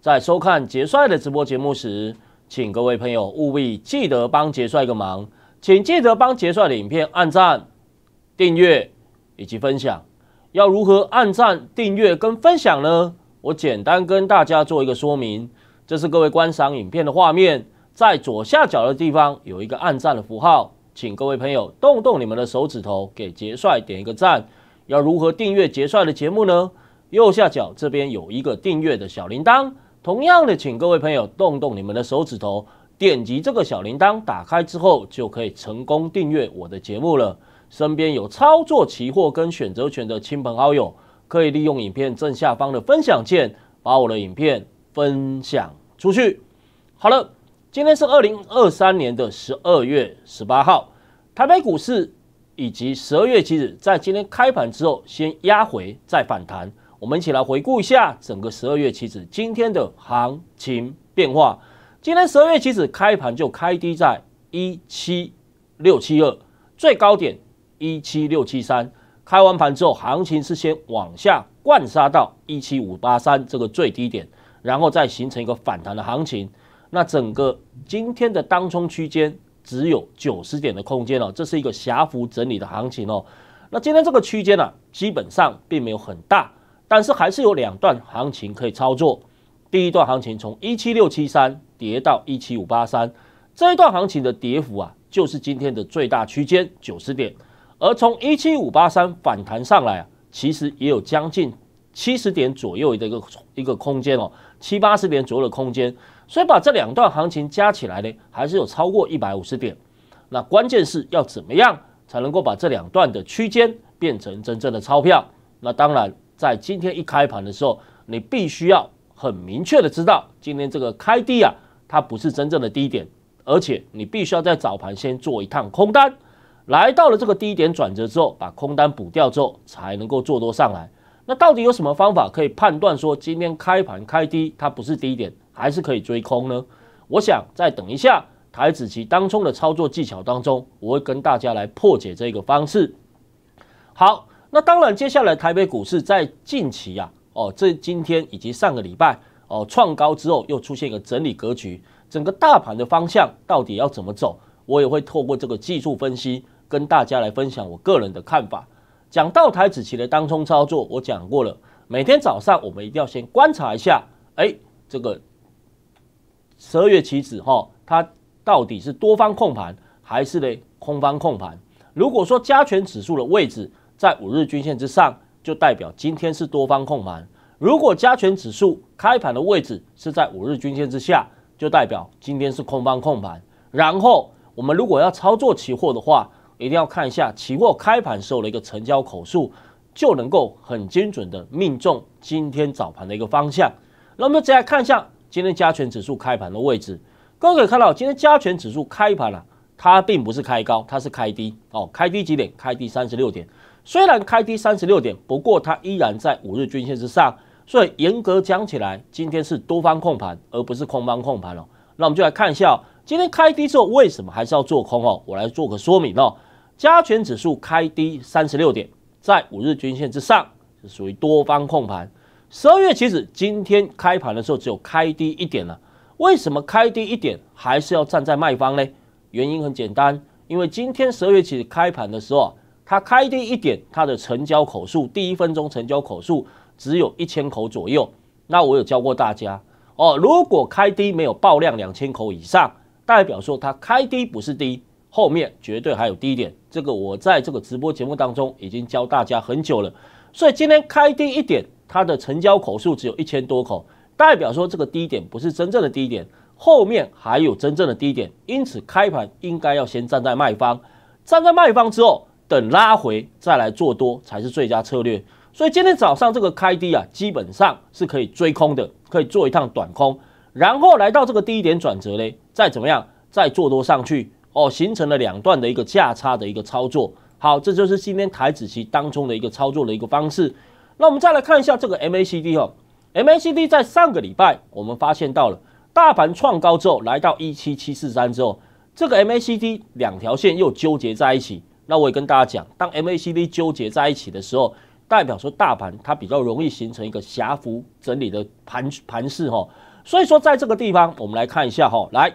在收看杰帅的直播节目时，请各位朋友务必记得帮杰帅一个忙，请记得帮杰帅的影片按赞、订阅以及分享。要如何按赞、订阅跟分享呢？我简单跟大家做一个说明。这是各位观赏影片的画面，在左下角的地方有一个按赞的符号，请各位朋友动动你们的手指头给杰帅点一个赞。要如何订阅杰帅的节目呢？右下角这边有一个订阅的小铃铛。同样的，请各位朋友动动你们的手指头，点击这个小铃铛，打开之后就可以成功订阅我的节目了。身边有操作期货跟选择权的亲朋好友，可以利用影片正下方的分享键，把我的影片分享出去。好了，今天是二零二三年的十二月十八号，台北股市以及十二月七日，在今天开盘之后先压回再反弹。我们一起来回顾一下整个十二月期指今天的行情变化。今天十二月期指开盘就开低在一七六七二，最高点一七六七三。开完盘之后，行情是先往下灌杀到一七五八三这个最低点，然后再形成一个反弹的行情。那整个今天的当冲区间只有九十点的空间了，这是一个狭幅整理的行情哦。那今天这个区间呢，基本上并没有很大。但是还是有两段行情可以操作。第一段行情从一七六七三跌到一七五八三，这一段行情的跌幅啊，就是今天的最大区间九十点。而从一七五八三反弹上来啊，其实也有将近七十点左右的一个一个空间哦，七八十点左右的空间。所以把这两段行情加起来呢，还是有超过一百五十点。那关键是要怎么样才能够把这两段的区间变成真正的钞票？那当然。在今天一开盘的时候，你必须要很明确的知道，今天这个开低啊，它不是真正的低点，而且你必须要在早盘先做一趟空单，来到了这个低点转折之后，把空单补掉之后，才能够做多上来。那到底有什么方法可以判断说今天开盘开低它不是低点，还是可以追空呢？我想再等一下台子期当中的操作技巧当中，我会跟大家来破解这个方式。好。那当然，接下来台北股市在近期啊，哦，这今天以及上个礼拜哦，创高之后又出现一个整理格局，整个大盘的方向到底要怎么走？我也会透过这个技术分析跟大家来分享我个人的看法。讲到台子期的当冲操作，我讲过了，每天早上我们一定要先观察一下，哎，这个十二月期指哈，它到底是多方控盘还是嘞空方控盘？如果说加权指数的位置，在五日均线之上，就代表今天是多方控盘；如果加权指数开盘的位置是在五日均线之下，就代表今天是空方控盘。然后，我们如果要操作期货的话，一定要看一下期货开盘时候的一个成交口数，就能够很精准的命中今天早盘的一个方向。那我们再来看一下今天加权指数开盘的位置，各位可以看到今天加权指数开盘了，它并不是开高，它是开低哦，开低几点？开低三十六点。虽然开低三十六点，不过它依然在五日均线之上，所以严格讲起来，今天是多方控盘，而不是空方控盘哦。那我们就来看一下，今天开低之后为什么还是要做空哦？我来做个说明哦。加权指数开低三十六点，在五日均线之上，是属于多方控盘。十二月期指今天开盘的时候只有开低一点了，为什么开低一点还是要站在卖方呢？原因很简单，因为今天十二月期指开盘的时候啊。它开低一点，它的成交口数第一分钟成交口数只有一千口左右。那我有教过大家哦，如果开低没有爆量两千口以上，代表说它开低不是低，后面绝对还有低点。这个我在这个直播节目当中已经教大家很久了。所以今天开低一点，它的成交口数只有一千多口，代表说这个低点不是真正的低点，后面还有真正的低点。因此开盘应该要先站在卖方，站在卖方之后。等拉回再来做多才是最佳策略，所以今天早上这个开低啊，基本上是可以追空的，可以做一趟短空，然后来到这个低点转折嘞，再怎么样再做多上去哦，形成了两段的一个价差的一个操作。好，这就是今天台子期当中的一个操作的一个方式。那我们再来看一下这个 MACD 哦，MACD 在上个礼拜我们发现到了大盘创高之后，来到一七七四三之后，这个 MACD 两条线又纠结在一起。那我也跟大家讲，当 MACD 纠结在一起的时候，代表说大盘它比较容易形成一个狭幅整理的盘盘势哈。所以说，在这个地方我们来看一下哈，来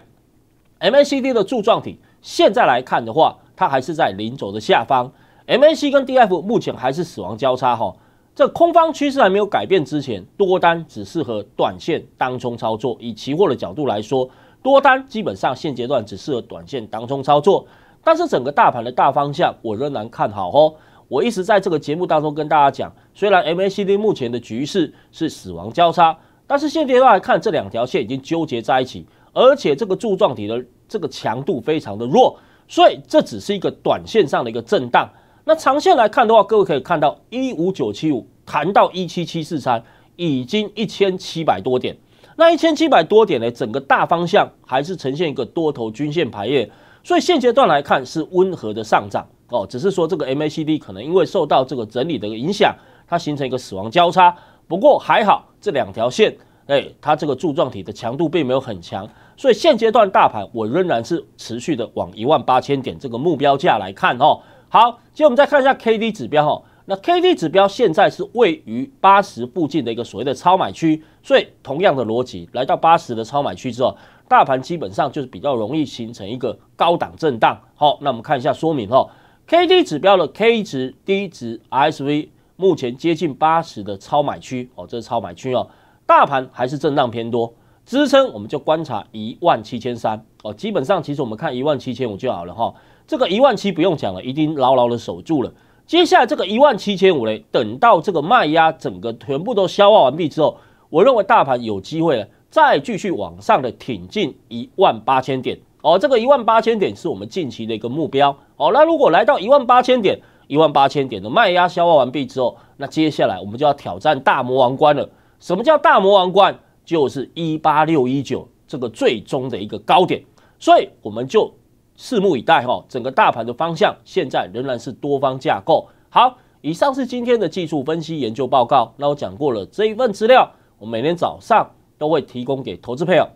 MACD 的柱状体现在来看的话，它还是在零轴的下方。MAC 跟 DF 目前还是死亡交叉哈，这空方趋势还没有改变之前，多单只适合短线当中操作。以期货的角度来说，多单基本上现阶段只适合短线当中操作。但是整个大盘的大方向，我仍然看好哦。我一直在这个节目当中跟大家讲，虽然 MACD 目前的局势是死亡交叉，但是现阶段来看，这两条线已经纠结在一起，而且这个柱状体的这个强度非常的弱，所以这只是一个短线上的一个震荡。那长线来看的话，各位可以看到，一五九七五谈到一七七四三，已经一千七百多点。那一千七百多点呢，整个大方向还是呈现一个多头均线排列。所以现阶段来看是温和的上涨哦，只是说这个 MACD 可能因为受到这个整理的影响，它形成一个死亡交叉。不过还好，这两条线，哎，它这个柱状体的强度并没有很强。所以现阶段大盘我仍然是持续的往一万八千点这个目标价来看哦。好，接着我们再看一下 KD 指标哈。那 K D 指标现在是位于八十附近的一个所谓的超买区，所以同样的逻辑来到八十的超买区之后，大盘基本上就是比较容易形成一个高档震荡。好，那我们看一下说明哈，K D 指标的 K 值、低值、R S V 目前接近八十的超买区哦，这是超买区哦，大盘还是震荡偏多，支撑我们就观察一万七千三哦，基本上其实我们看一万七千五就好了哈，这个一万七不用讲了，一定牢牢的守住了。接下来这个一万七千五嘞，等到这个卖压整个全部都消化完毕之后，我认为大盘有机会了再继续往上的挺进一万八千点。哦，这个一万八千点是我们近期的一个目标。哦，那如果来到一万八千点，一万八千点的卖压消化完毕之后，那接下来我们就要挑战大魔王关了。什么叫大魔王关？就是一八六一九这个最终的一个高点。所以我们就。拭目以待哈，整个大盘的方向现在仍然是多方架构。好，以上是今天的技术分析研究报告。那我讲过了这一份资料，我每天早上都会提供给投资朋友，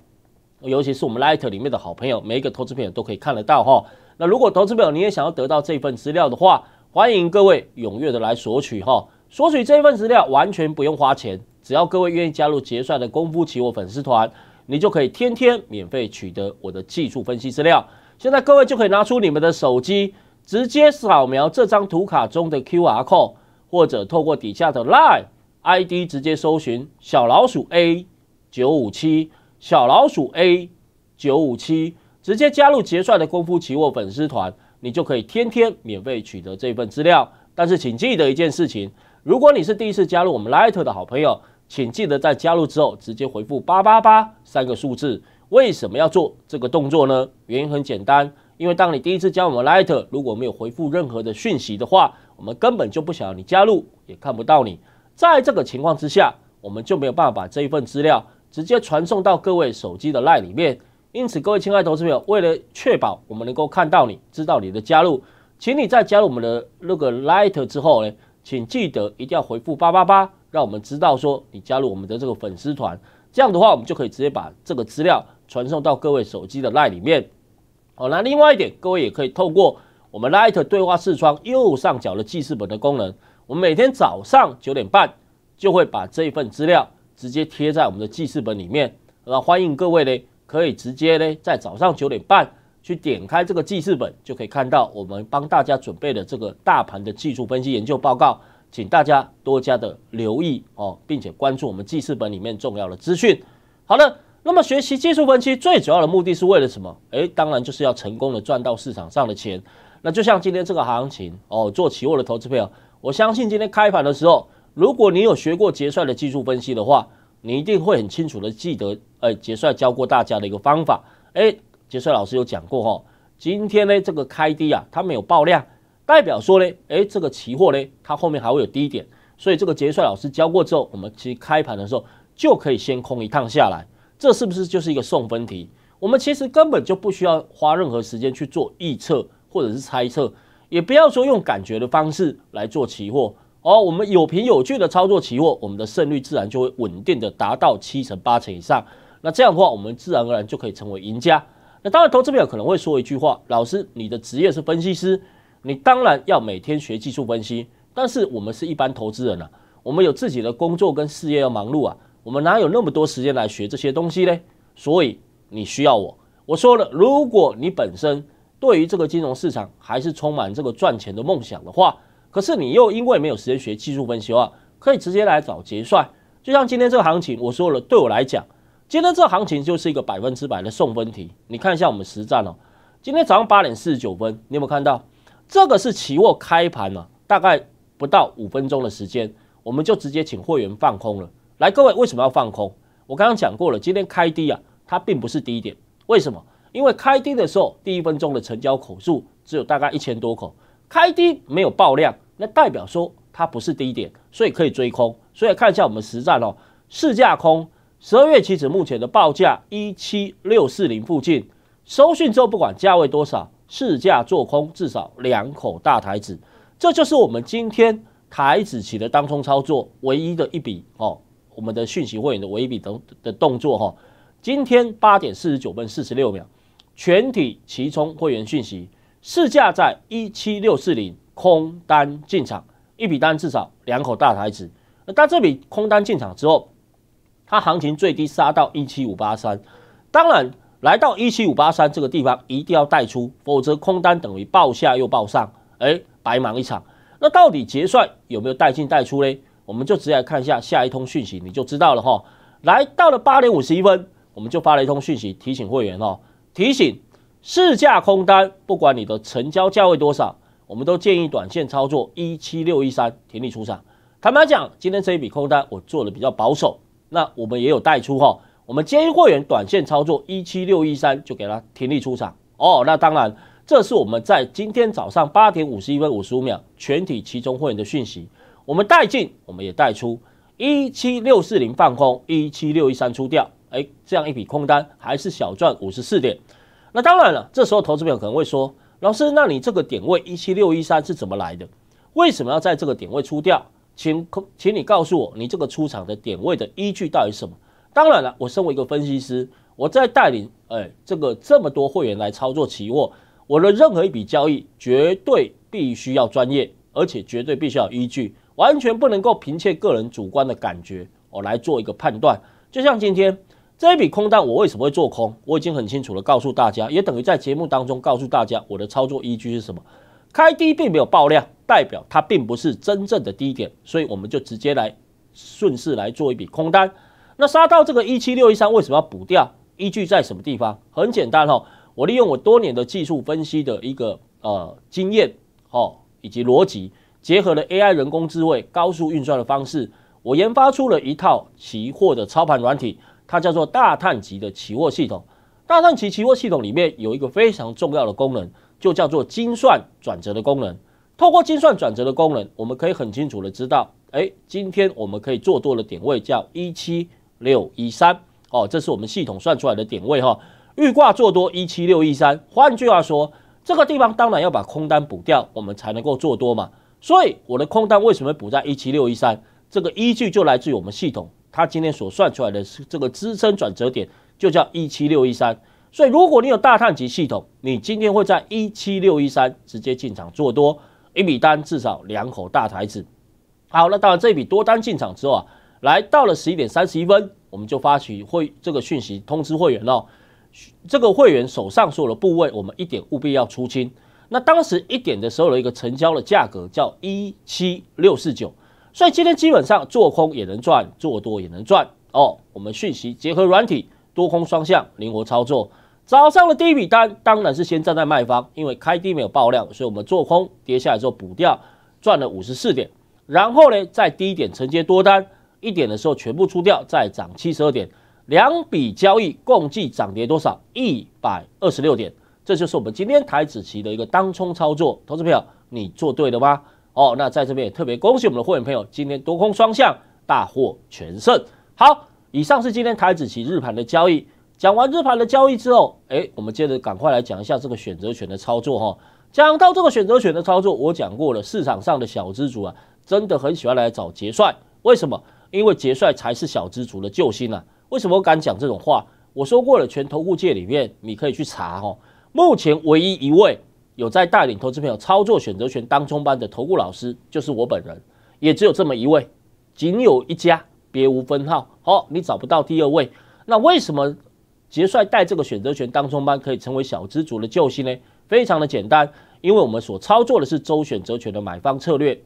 尤其是我们 Light 里面的好朋友，每一个投资朋友都可以看得到哈。那如果投资朋友你也想要得到这份资料的话，欢迎各位踊跃的来索取哈。索取这份资料完全不用花钱，只要各位愿意加入结算的功夫期货粉丝团，你就可以天天免费取得我的技术分析资料。现在各位就可以拿出你们的手机，直接扫描这张图卡中的 QR code，或者透过底下的 LINE ID 直接搜寻小老鼠 A 九五七，小老鼠 A 九五七，直接加入杰帅的功夫期货粉丝团，你就可以天天免费取得这份资料。但是请记得一件事情，如果你是第一次加入我们 Light 的好朋友，请记得在加入之后直接回复八八八三个数字。为什么要做这个动作呢？原因很简单，因为当你第一次加我们 Light 如果没有回复任何的讯息的话，我们根本就不想要你加入，也看不到你。在这个情况之下，我们就没有办法把这一份资料直接传送到各位手机的 Light 里面。因此，各位亲爱的投资朋友，为了确保我们能够看到你，知道你的加入，请你在加入我们的那个 Light 之后呢，请记得一定要回复八八八，让我们知道说你加入我们的这个粉丝团。这样的话，我们就可以直接把这个资料。传送到各位手机的 l i n e 里面。哦，那另外一点，各位也可以透过我们 Lite g h 对话视窗右上角的记事本的功能，我们每天早上九点半就会把这一份资料直接贴在我们的记事本里面。那欢迎各位呢，可以直接呢在早上九点半去点开这个记事本，就可以看到我们帮大家准备的这个大盘的技术分析研究报告，请大家多加的留意哦，并且关注我们记事本里面重要的资讯。好了。那么学习技术分析最主要的目的是为了什么？诶，当然就是要成功的赚到市场上的钱。那就像今天这个行情哦，做期货的投资朋友，我相信今天开盘的时候，如果你有学过结算的技术分析的话，你一定会很清楚的记得，诶，结算教过大家的一个方法。诶，结算老师有讲过哈，今天呢这个开低啊，它没有爆量，代表说呢，诶，这个期货呢它后面还会有低点，所以这个结算老师教过之后，我们其实开盘的时候就可以先空一趟下来。这是不是就是一个送分题？我们其实根本就不需要花任何时间去做预测或者是猜测，也不要说用感觉的方式来做期货。哦，我们有凭有据的操作期货，我们的胜率自然就会稳定的达到七成八成以上。那这样的话，我们自然而然就可以成为赢家。那当然，投资朋友可能会说一句话：老师，你的职业是分析师，你当然要每天学技术分析。但是我们是一般投资人啊，我们有自己的工作跟事业要忙碌啊。我们哪有那么多时间来学这些东西呢？所以你需要我。我说了，如果你本身对于这个金融市场还是充满这个赚钱的梦想的话，可是你又因为没有时间学技术分析的话，可以直接来找结算。就像今天这个行情，我说了，对我来讲，今天这行情就是一个百分之百的送分题。你看一下我们实战哦，今天早上八点四十九分，你有没有看到？这个是期货开盘了？大概不到五分钟的时间，我们就直接请货源放空了。来，各位为什么要放空？我刚刚讲过了，今天开低啊，它并不是低点。为什么？因为开低的时候，第一分钟的成交口数只有大概一千多口，开低没有爆量，那代表说它不是低点，所以可以追空。所以看一下我们实战哦，试价空，十二月期指目前的报价一七六四零附近，收讯之后不管价位多少，试价做空至少两口大台子，这就是我们今天台子期的当中操作唯一的一笔哦。我们的讯息会员的唯一笔等的动作哈，今天八点四十九分四十六秒，全体齐冲会员讯息，市价在一七六四零空单进场，一笔单至少两口大台子。那当这笔空单进场之后，它行情最低杀到一七五八三，当然来到一七五八三这个地方一定要带出，否则空单等于报下又报上，哎，白忙一场。那到底结算有没有带进带出嘞？我们就直接看一下下一通讯息，你就知道了哈。来到了八点五十一分，我们就发了一通讯息提醒会员哦，提醒市价空单，不管你的成交价位多少，我们都建议短线操作一七六一三停利出场。坦白讲，今天这一笔空单我做的比较保守，那我们也有带出哈。我们建议会员短线操作一七六一三就给他停利出场哦。那当然，这是我们在今天早上八点五十一分五十五秒全体其中会员的讯息。我们带进，我们也带出，一七六四零放空，一七六一三出掉，哎，这样一笔空单还是小赚五十四点。那当然了，这时候投资朋友可能会说，老师，那你这个点位一七六一三是怎么来的？为什么要在这个点位出掉？请请，你告诉我，你这个出场的点位的依据到底是什么？当然了，我身为一个分析师，我在带领哎这个这么多会员来操作期货，我的任何一笔交易绝对必须要专业，而且绝对必须要依据。完全不能够凭借个人主观的感觉哦来做一个判断。就像今天这一笔空单，我为什么会做空？我已经很清楚的告诉大家，也等于在节目当中告诉大家我的操作依据是什么。开低并没有爆量，代表它并不是真正的低点，所以我们就直接来顺势来做一笔空单。那杀到这个一七六一三为什么要补掉？依据在什么地方？很简单哈，我利用我多年的技术分析的一个呃经验哦以及逻辑。结合了 AI 人工智慧高速运算的方式，我研发出了一套期货的操盘软体，它叫做大碳级的期货系统。大碳级期货系统里面有一个非常重要的功能，就叫做精算转折的功能。透过精算转折的功能，我们可以很清楚的知道，哎，今天我们可以做多的点位叫一七六一三，哦，这是我们系统算出来的点位哈。预挂做多一七六一三，换句话说，这个地方当然要把空单补掉，我们才能够做多嘛。所以我的空单为什么补在一七六一三？这个依据就来自于我们系统，它今天所算出来的是这个支撑转折点，就叫一七六一三。所以如果你有大探级系统，你今天会在一七六一三直接进场做多，一笔单至少两口大台子。好，那当然这笔多单进场之后啊，来到了十一点三十一分，我们就发起会这个讯息通知会员喽。这个会员手上所有的部位，我们一点务必要出清。那当时一点的时候的一个成交的价格叫一七六四九，所以今天基本上做空也能赚，做多也能赚哦。我们讯息结合软体，多空双向灵活操作。早上的第一笔单当然是先站在卖方，因为开低没有爆量，所以我们做空跌下来之后补掉，赚了五十四点。然后呢，在低点承接多单，一点的时候全部出掉，再涨七十二点，两笔交易共计涨跌多少？一百二十六点。这就是我们今天台子棋的一个当冲操作，投资朋友，你做对了吗？哦，那在这边也特别恭喜我们的会员朋友，今天多空双向大获全胜。好，以上是今天台子棋日盘的交易。讲完日盘的交易之后，哎，我们接着赶快来讲一下这个选择权的操作哈。讲到这个选择权的操作，我讲过了，市场上的小资族啊，真的很喜欢来找杰帅，为什么？因为杰帅才是小资族的救星啊。为什么我敢讲这种话？我说过了，全投顾界里面你可以去查哈。目前唯一一位有在带领投资朋友操作选择权当中班的投顾老师，就是我本人，也只有这么一位，仅有一家，别无分号。哦，你找不到第二位。那为什么杰帅带这个选择权当中班可以成为小资主的救星呢？非常的简单，因为我们所操作的是周选择权的买方策略，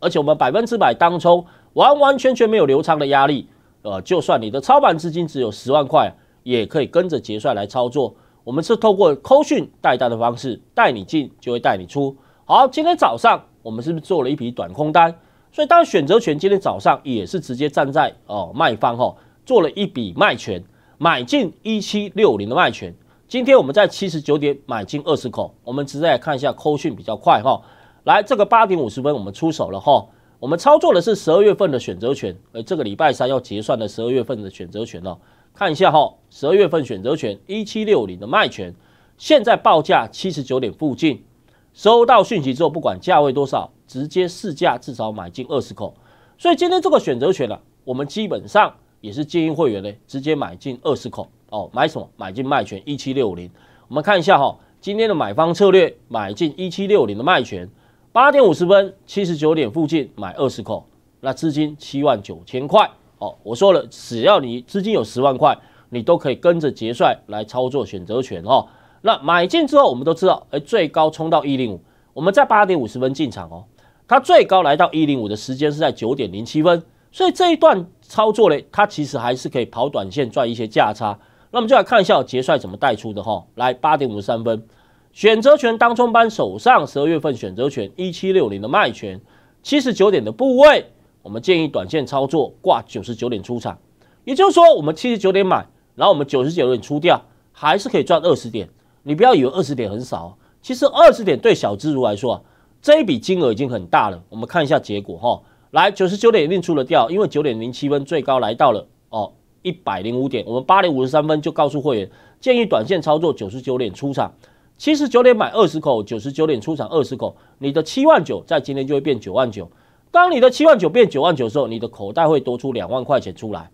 而且我们百分之百当冲，完完全全没有流仓的压力。呃，就算你的操盘资金只有十万块，也可以跟着杰帅来操作。我们是透过扣讯带单的方式带你进，就会带你出。好，今天早上我们是不是做了一笔短空单？所以当选择权今天早上也是直接站在哦卖方哈，做了一笔卖权，买进一七六零的卖权。今天我们在七十九点买进二十口，我们直接来看一下扣讯比较快哈。来，这个八点五十分我们出手了哈。我们操作的是十二月份的选择权，呃，这个礼拜三要结算的十二月份的选择权哦。看一下哈，十二月份选择权一七六零的卖权，现在报价七十九点附近。收到讯息之后，不管价位多少，直接试价，至少买进二十口。所以今天这个选择权呢，我们基本上也是建议会员呢直接买进二十口。哦，买什么？买进卖权一七六零。我们看一下哈，今天的买方策略，买进一七六零的卖权，八点五十分七十九点附近买二十口，那资金七万九千块。哦，我说了，只要你资金有十万块，你都可以跟着杰帅来操作选择权哦。那买进之后，我们都知道，哎，最高冲到一零五，我们在八点五十分进场哦，它最高来到一零五的时间是在九点零七分，所以这一段操作呢，它其实还是可以跑短线赚一些价差。那么就来看一下杰帅怎么带出的哈，来八点五十三分，选择权当中班手上十二月份选择权一七六零的卖权，七十九点的部位。我们建议短线操作挂九十九点出场，也就是说，我们七十九点买，然后我们九十九点出掉，还是可以赚二十点。你不要以为二十点很少，其实二十点对小资如来说啊，这一笔金额已经很大了。我们看一下结果哈，来九十九点一定出了掉，因为九点零七分最高来到了哦一百零五点，我们八点五十三分就告诉会员，建议短线操作九十九点出场，七十九点买二十口，九十九点出场二十口，你的七万九在今天就会变九万九。当你的七万九变九万九的时候，你的口袋会多出两万块钱出来。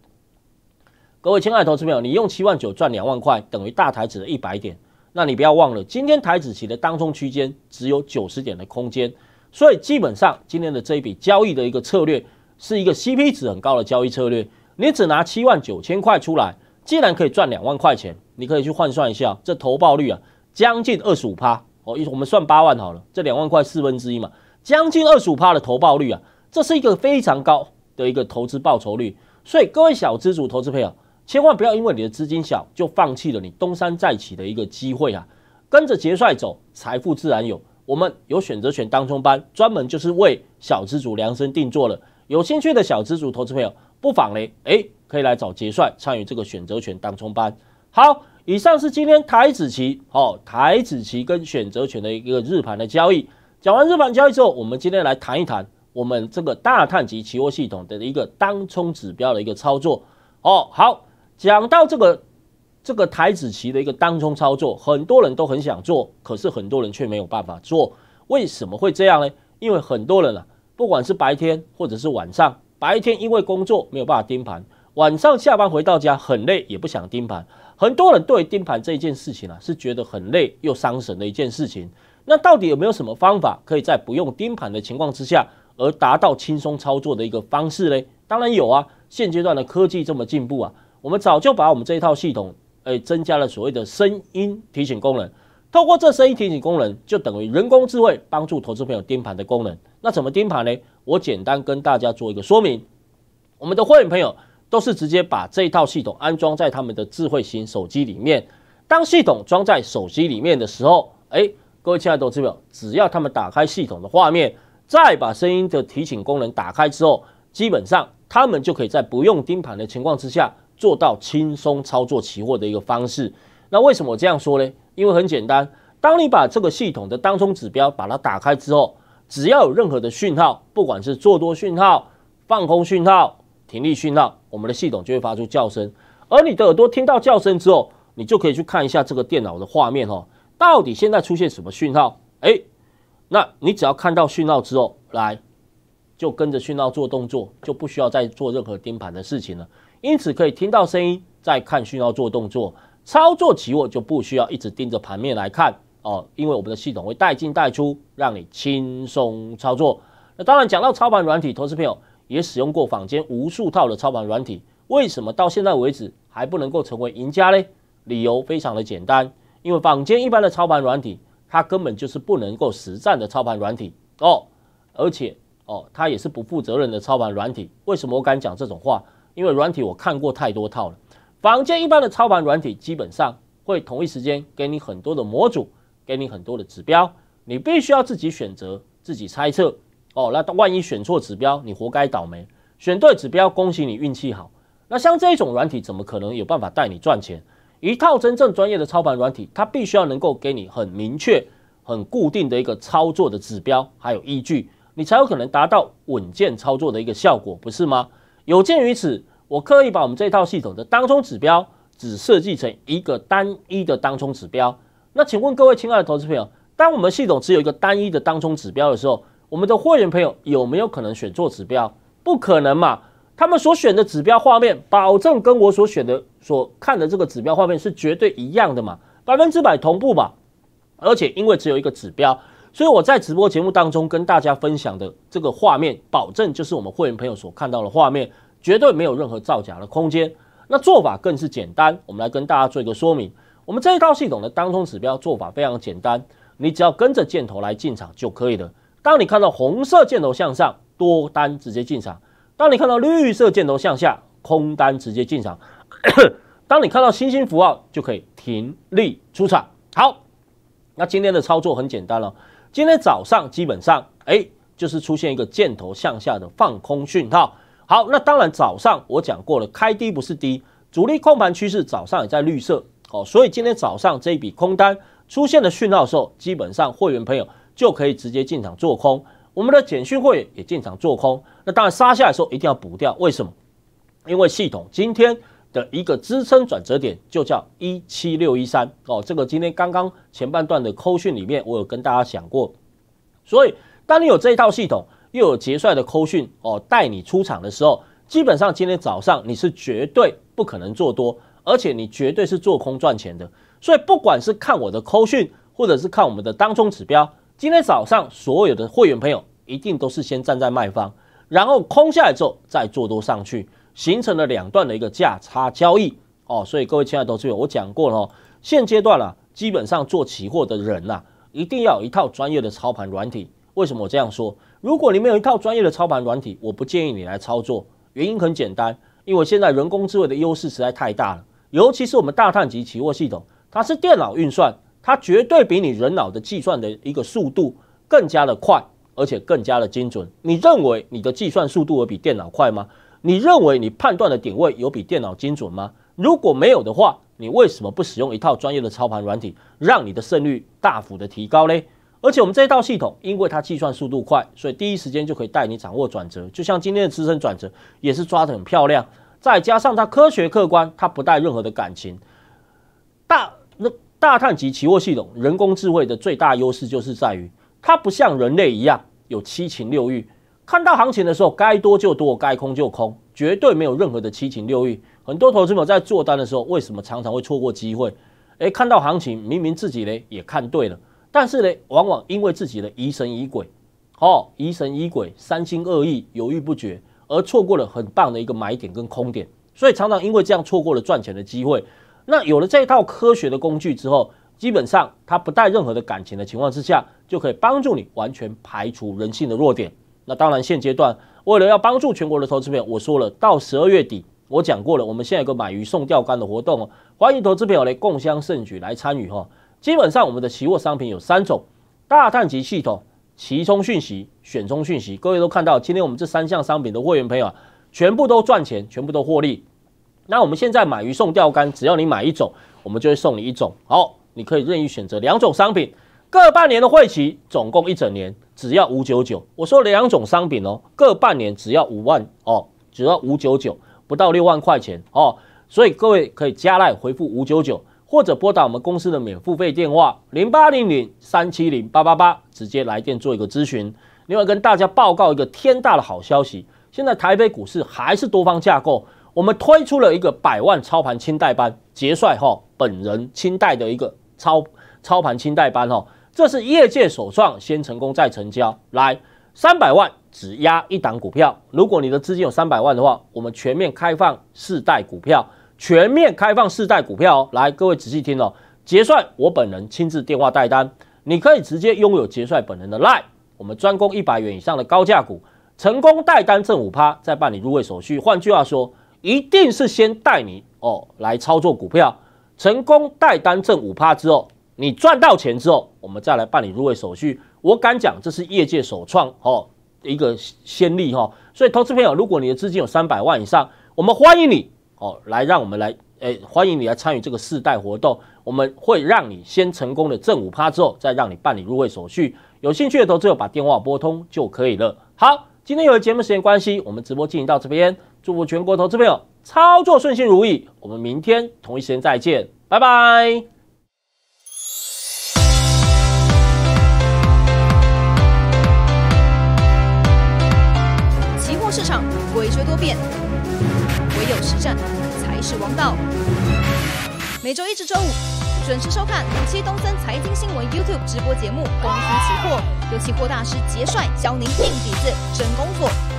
各位亲爱的投资朋友，你用七万九赚两万块，等于大台子的一百点。那你不要忘了，今天台子期的当中区间只有九十点的空间，所以基本上今天的这一笔交易的一个策略是一个 CP 值很高的交易策略。你只拿七万九千块出来，既然可以赚两万块钱，你可以去换算一下，这投报率啊将近二十五趴哦。一我们算八万好了，这两万块四分之一嘛。将近二十五趴的投报率啊，这是一个非常高的一个投资报酬率。所以各位小资主投资朋友，千万不要因为你的资金小就放弃了你东山再起的一个机会啊！跟着杰帅走，财富自然有。我们有选择权当中班，专门就是为小资主量身定做的。有兴趣的小资主投资朋友，不妨呢，哎，可以来找杰帅参与这个选择权当中班。好，以上是今天台子期哦，台子期跟选择权的一个日盘的交易。讲完日盘交易之后，我们今天来谈一谈我们这个大碳级期货系统的一个当冲指标的一个操作哦。好，讲到这个这个台子期的一个当冲操作，很多人都很想做，可是很多人却没有办法做。为什么会这样呢？因为很多人啊，不管是白天或者是晚上，白天因为工作没有办法盯盘，晚上下班回到家很累，也不想盯盘。很多人对盯盘这一件事情啊，是觉得很累又伤神的一件事情。那到底有没有什么方法可以在不用盯盘的情况之下，而达到轻松操作的一个方式呢？当然有啊！现阶段的科技这么进步啊，我们早就把我们这一套系统，诶，增加了所谓的声音提醒功能。透过这声音提醒功能，就等于人工智慧帮助投资朋友盯盘的功能。那怎么盯盘呢？我简单跟大家做一个说明。我们的会员朋友都是直接把这一套系统安装在他们的智慧型手机里面。当系统装在手机里面的时候，诶。各位亲爱的投资友，只要他们打开系统的画面，再把声音的提醒功能打开之后，基本上他们就可以在不用盯盘的情况之下，做到轻松操作期货的一个方式。那为什么我这样说呢？因为很简单，当你把这个系统的当中指标把它打开之后，只要有任何的讯号，不管是做多讯号、放空讯号、停利讯号，我们的系统就会发出叫声，而你的耳朵听到叫声之后，你就可以去看一下这个电脑的画面哦。到底现在出现什么讯号？哎，那你只要看到讯号之后，来就跟着讯号做动作，就不需要再做任何盯盘的事情了。因此可以听到声音，再看讯号做动作操作起我就不需要一直盯着盘面来看哦，因为我们的系统会带进带出，让你轻松操作。那当然讲到操盘软体，投资朋友也使用过坊间无数套的操盘软体，为什么到现在为止还不能够成为赢家呢？理由非常的简单。因为坊间一般的操盘软体，它根本就是不能够实战的操盘软体哦，而且哦，它也是不负责任的操盘软体。为什么我敢讲这种话？因为软体我看过太多套了。坊间一般的操盘软体，基本上会同一时间给你很多的模组，给你很多的指标，你必须要自己选择，自己猜测哦。那万一选错指标，你活该倒霉；选对指标，恭喜你运气好。那像这种软体，怎么可能有办法带你赚钱？一套真正专业的操盘软体，它必须要能够给你很明确、很固定的一个操作的指标，还有依据，你才有可能达到稳健操作的一个效果，不是吗？有鉴于此，我刻意把我们这套系统的当冲指标只设计成一个单一的当冲指标。那请问各位亲爱的投资朋友，当我们系统只有一个单一的当冲指标的时候，我们的会员朋友有没有可能选错指标？不可能嘛？他们所选的指标画面，保证跟我所选的、所看的这个指标画面是绝对一样的嘛，百分之百同步嘛。而且因为只有一个指标，所以我在直播节目当中跟大家分享的这个画面，保证就是我们会员朋友所看到的画面，绝对没有任何造假的空间。那做法更是简单，我们来跟大家做一个说明。我们这一套系统的当中指标做法非常简单，你只要跟着箭头来进场就可以了。当你看到红色箭头向上，多单直接进场。当你看到绿色箭头向下，空单直接进场；当你看到星星符号，就可以停利出场。好，那今天的操作很简单了。今天早上基本上，哎，就是出现一个箭头向下的放空讯号。好，那当然早上我讲过了，开低不是低，主力控盘趋势早上也在绿色。哦，所以今天早上这一笔空单出现的讯号时候，基本上会员朋友就可以直接进场做空。我们的简讯会也进场做空，那当然杀下来的时候一定要补掉。为什么？因为系统今天的一个支撑转折点就叫一七六一三哦，这个今天刚刚前半段的扣讯里面我有跟大家讲过。所以，当你有这一套系统，又有结算的扣讯哦带你出场的时候，基本上今天早上你是绝对不可能做多，而且你绝对是做空赚钱的。所以，不管是看我的扣讯，或者是看我们的当中指标。今天早上所有的会员朋友一定都是先站在卖方，然后空下来之后再做多上去，形成了两段的一个价差交易哦。所以各位亲爱的投资我讲过了，现阶段啊，基本上做期货的人呐，一定要有一套专业的操盘软体。为什么我这样说？如果你没有一套专业的操盘软体，我不建议你来操作。原因很简单，因为现在人工智慧的优势实在太大了，尤其是我们大碳级期货系统，它是电脑运算。它绝对比你人脑的计算的一个速度更加的快，而且更加的精准。你认为你的计算速度有比电脑快吗？你认为你判断的点位有比电脑精准吗？如果没有的话，你为什么不使用一套专业的操盘软体，让你的胜率大幅的提高呢？而且我们这套系统，因为它计算速度快，所以第一时间就可以带你掌握转折。就像今天的支撑转折，也是抓得很漂亮。再加上它科学客观，它不带任何的感情。大。大碳及期货系统，人工智慧的最大优势就是在于，它不像人类一样有七情六欲，看到行情的时候该多就多，该空就空，绝对没有任何的七情六欲。很多投资者在做单的时候，为什么常常会错过机会？哎，看到行情，明明自己呢也看对了，但是呢，往往因为自己的疑神疑鬼，哦，疑神疑鬼，三心二意，犹豫不决，而错过了很棒的一个买点跟空点，所以常常因为这样错过了赚钱的机会。那有了这一套科学的工具之后，基本上它不带任何的感情的情况之下，就可以帮助你完全排除人性的弱点。那当然，现阶段为了要帮助全国的投资朋友，我说了，到十二月底，我讲过了，我们现在有个买鱼送钓竿的活动哦，欢迎投资朋友来共襄盛举来参与哈。基本上我们的期货商品有三种：大碳级系统、期冲讯息、选中讯息。各位都看到，今天我们这三项商品的会员朋友全部都赚钱，全部都获利。那我们现在买鱼送钓竿，只要你买一种，我们就会送你一种。好，你可以任意选择两种商品，各半年的会期，总共一整年，只要五九九。我说两种商品哦，各半年只要五万哦，只要五九九，不到六万块钱哦。所以各位可以加赖回复五九九，或者拨打我们公司的免付费电话零八零零三七零八八八，直接来电做一个咨询。另外跟大家报告一个天大的好消息，现在台北股市还是多方架构。我们推出了一个百万操盘清代班，杰帅哈本人清代的一个操操盘清代班哈，这是业界首创，先成功再成交。来，三百万只押一档股票，如果你的资金有三百万的话，我们全面开放四代股票，全面开放四代股票。来，各位仔细听哦，杰帅我本人亲自电话代单，你可以直接拥有杰帅本人的 Lie，我们专攻一百元以上的高价股，成功代单挣五趴，再办理入会手续。换句话说。一定是先带你哦来操作股票，成功带单挣五趴之后，你赚到钱之后，我们再来办理入会手续。我敢讲，这是业界首创哦一个先例哈。所以，投资朋友，如果你的资金有三百万以上，我们欢迎你哦来，让我们来，诶，欢迎你来参与这个试带活动。我们会让你先成功的挣五趴之后，再让你办理入会手续。有兴趣的投资友，把电话拨通就可以了。好，今天由于节目时间关系，我们直播进行到这边。祝福全国投资朋友操作顺心如意，我们明天同一时间再见，拜拜。期货市场诡谲多变，唯有实战才是王道。每周一至周五准时收看七东森财经新闻 YouTube 直播节目《公司期货》，由期货大师杰帅教您硬底子真功夫。